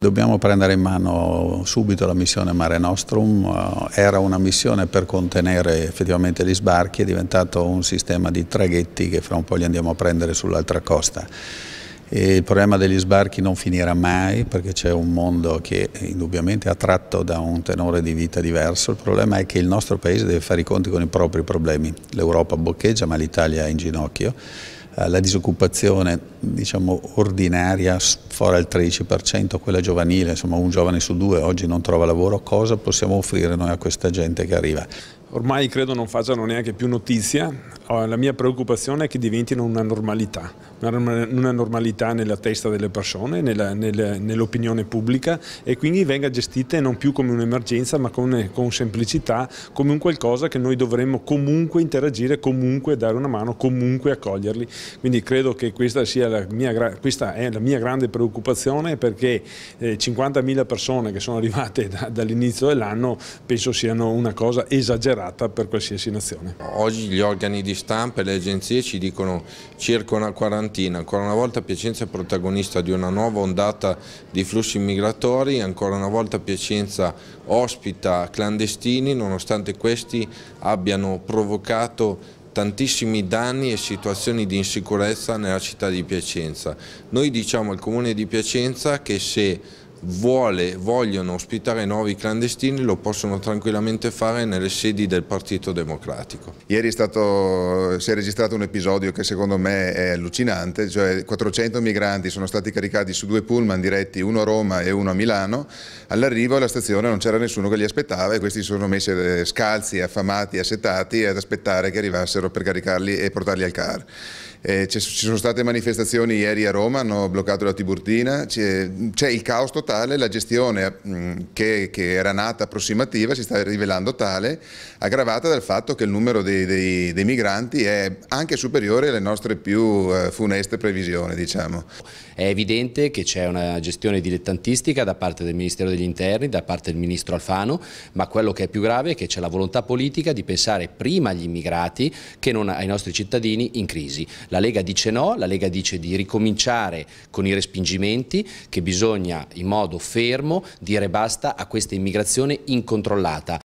Dobbiamo prendere in mano subito la missione Mare Nostrum, eh, era una missione per contenere effettivamente gli sbarchi, è diventato un sistema di traghetti che fra un po' li andiamo a prendere sull'altra costa. E il problema degli sbarchi non finirà mai perché c'è un mondo che indubbiamente è attratto da un tenore di vita diverso, il problema è che il nostro paese deve fare i conti con i propri problemi, l'Europa boccheggia ma l'Italia è in ginocchio eh, la disoccupazione diciamo, ordinaria fuori al 13%, quella giovanile, insomma un giovane su due oggi non trova lavoro, cosa possiamo offrire noi a questa gente che arriva? Ormai credo non facciano neanche più notizia, la mia preoccupazione è che diventino una normalità una normalità nella testa delle persone, nell'opinione nell pubblica e quindi venga gestita non più come un'emergenza ma con, con, semplicità, come un qualcosa che noi dovremmo comunque interagire, comunque dare una mano, comunque accoglierli. Quindi credo che questa sia la mia, questa è la mia grande preoccupazione perché 50.000 eh, persone che sono arrivate da, dall'inizio dell'anno penso siano una cosa esagerata per qualsiasi nazione. Oggi gli organi di stampa e le agenzie ci dicono circa una quarantina Fiorentina, ancora una volta Piacenza è protagonista di una nuova ondata di flussi migratori, ancora una volta Piacenza ospita clandestini nonostante questi abbiano provocato tantissimi danni e situazioni di insicurezza nella città di Piacenza. Noi diciamo al Comune di Piacenza che se vuole, vogliono ospitare nuovi clandestini lo possono tranquillamente fare nelle sedi del Partito Democratico. Ieri è stato, si è registrato un episodio che secondo me è allucinante, cioè 400 migranti sono stati caricati su due pullman diretti, uno a Roma e uno a Milano, all'arrivo alla stazione non c'era nessuno che li aspettava e questi si sono messi eh, scalzi, affamati, assetati ad aspettare che arrivassero per caricarli e portarli al car. Eh, ci sono state manifestazioni ieri a Roma, hanno bloccato la Tiburtina, c'è il caos totale tale, la gestione mm, che, che, era nata approssimativa si sta rivelando tale, aggravata dal fatto che il numero dei, dei, dei migranti è anche superiore alle nostre più eh, funeste previsioni. Diciamo. È evidente che c'è una gestione dilettantistica da parte del Ministero degli Interni, da parte del Ministro Alfano, ma quello che è più grave è che c'è la volontà politica di pensare prima agli immigrati che non ai nostri cittadini in crisi. La Lega dice no, la Lega dice di ricominciare con i respingimenti, che bisogna in modo modo fermo dire basta a questa immigrazione incontrollata.